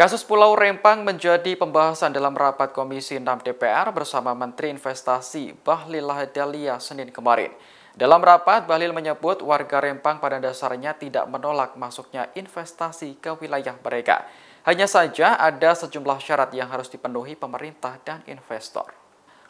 Kasus Pulau Rempang menjadi pembahasan dalam rapat Komisi 6 DPR bersama Menteri Investasi Bahlil Lahadalia Senin kemarin. Dalam rapat, Bahlil menyebut warga Rempang pada dasarnya tidak menolak masuknya investasi ke wilayah mereka. Hanya saja ada sejumlah syarat yang harus dipenuhi pemerintah dan investor.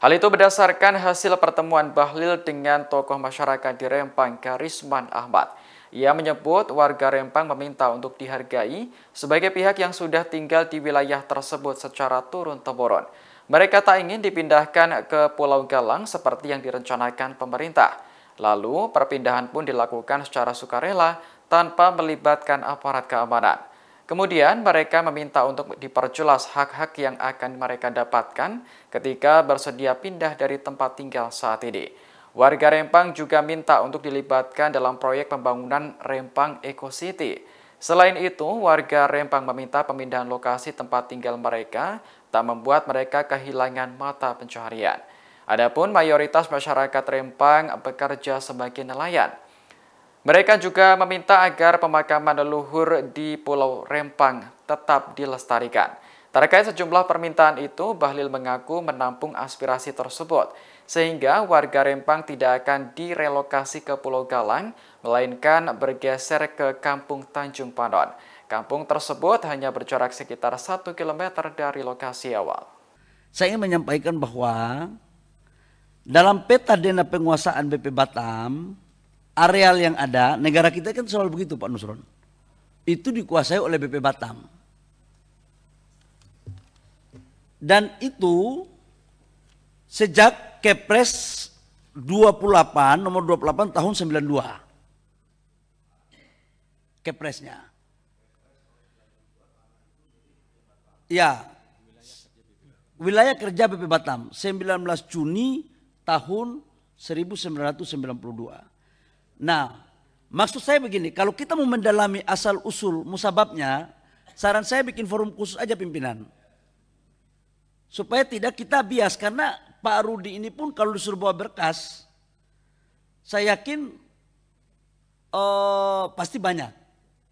Hal itu berdasarkan hasil pertemuan Bahlil dengan tokoh masyarakat di Rempang, Karisman Ahmad. Ia menyebut warga Rempang meminta untuk dihargai sebagai pihak yang sudah tinggal di wilayah tersebut secara turun-temurun. Mereka tak ingin dipindahkan ke Pulau Galang seperti yang direncanakan pemerintah. Lalu, perpindahan pun dilakukan secara sukarela tanpa melibatkan aparat keamanan. Kemudian, mereka meminta untuk diperjelas hak-hak yang akan mereka dapatkan ketika bersedia pindah dari tempat tinggal saat ini. Warga Rempang juga minta untuk dilibatkan dalam proyek pembangunan Rempang Eco City. Selain itu, warga Rempang meminta pemindahan lokasi tempat tinggal mereka tak membuat mereka kehilangan mata pencaharian. Adapun mayoritas masyarakat Rempang bekerja sebagai nelayan. Mereka juga meminta agar pemakaman leluhur di Pulau Rempang tetap dilestarikan. Terkait sejumlah permintaan itu, Bahlil mengaku menampung aspirasi tersebut, sehingga warga Rempang tidak akan direlokasi ke Pulau Galang, melainkan bergeser ke Kampung Tanjung Panon. Kampung tersebut hanya berjarak sekitar 1 km dari lokasi awal. Saya ingin menyampaikan bahwa dalam peta dana penguasaan BP Batam, areal yang ada, negara kita kan selalu begitu Pak Nusron, itu dikuasai oleh BP Batam dan itu sejak Kepres 28 nomor 28 tahun 92 Kepresnya ya wilayah kerja BP Batam 19 Juni tahun 1992 nah maksud saya begini kalau kita mau mendalami asal usul musababnya saran saya bikin forum khusus aja pimpinan Supaya tidak kita bias karena Pak Rudi ini pun kalau disuruh bawa berkas saya yakin uh, pasti banyak.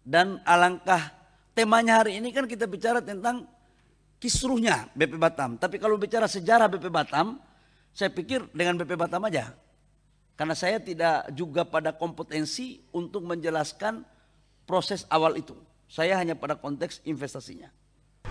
Dan alangkah temanya hari ini kan kita bicara tentang kisruhnya BP Batam. Tapi kalau bicara sejarah BP Batam, saya pikir dengan BP Batam aja. Karena saya tidak juga pada kompetensi untuk menjelaskan proses awal itu. Saya hanya pada konteks investasinya.